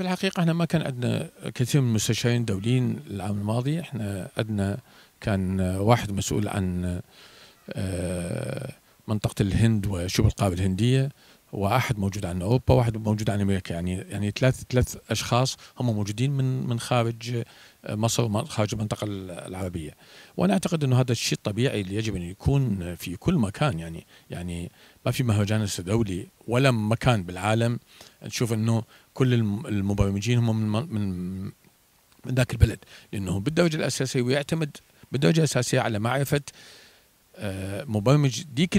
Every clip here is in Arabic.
في الحقيقة احنا ما كان عندنا كثير من المستشارين الدوليين العام الماضي احنا عندنا كان واحد مسؤول عن آه، منطقة الهند وشبه القارة الهندية واحد موجود عن اوروبا واحد موجود عن امريكا يعني يعني ثلاث ثلاث اشخاص هم موجودين من من خارج آه، مصر ومن خارج المنطقه العربيه وانا اعتقد انه هذا الشيء الطبيعي اللي يجب ان يكون في كل مكان يعني يعني ما في مهرجان دولي ولا مكان بالعالم نشوف انه كل المبرمجين هم من من من ذاك البلد لانه بالدرجه الاساسيه ويعتمد بالدرجه الاساسيه على معرفه آه، مبرمج ديك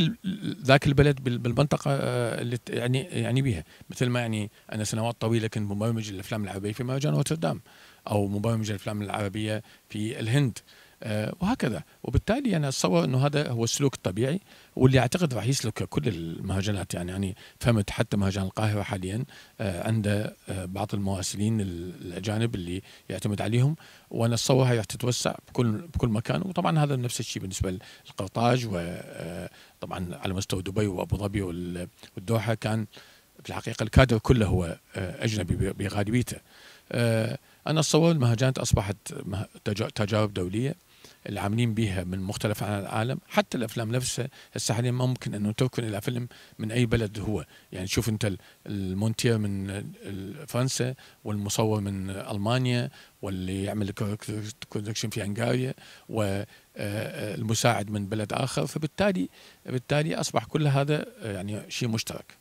ذاك البلد بالمنطقه آه، اللي يعني يعني بها مثل ما يعني انا سنوات طويله كنت مبرمج الافلام العربيه في مهرجان روتردام او مبرمج الافلام العربيه في الهند آه، وهكذا وبالتالي انا يعني اتصور انه هذا هو السلوك الطبيعي واللي اعتقد راح يسلك كل المهرجانات يعني يعني فهمت حتى مهرجان القاهره حاليا آه، عنده آه، بعض المراسلين الاجانب اللي يعتمد عليهم وانا اتصور راح تتوسع بكل بكل مكان وطبعا هذا نفس الشيء بالنسبه للقرطاج وطبعا على مستوى دبي وابو ظبي والدوحه كان في الحقيقه الكادر كله هو اجنبي بغالبيته انا اتصور المهرجانات اصبحت تجارب دوليه اللي عاملين بيها من مختلف عن العالم حتى الافلام نفسها هسه حاليا ما ممكن انه تركن الى فيلم من اي بلد هو يعني شوف انت المونتير من فرنسا والمصور من المانيا واللي يعمل كونكشن في هنغاريا والمساعد آه، من بلد اخر فبالتالي بالتالي اصبح كل هذا يعني شيء مشترك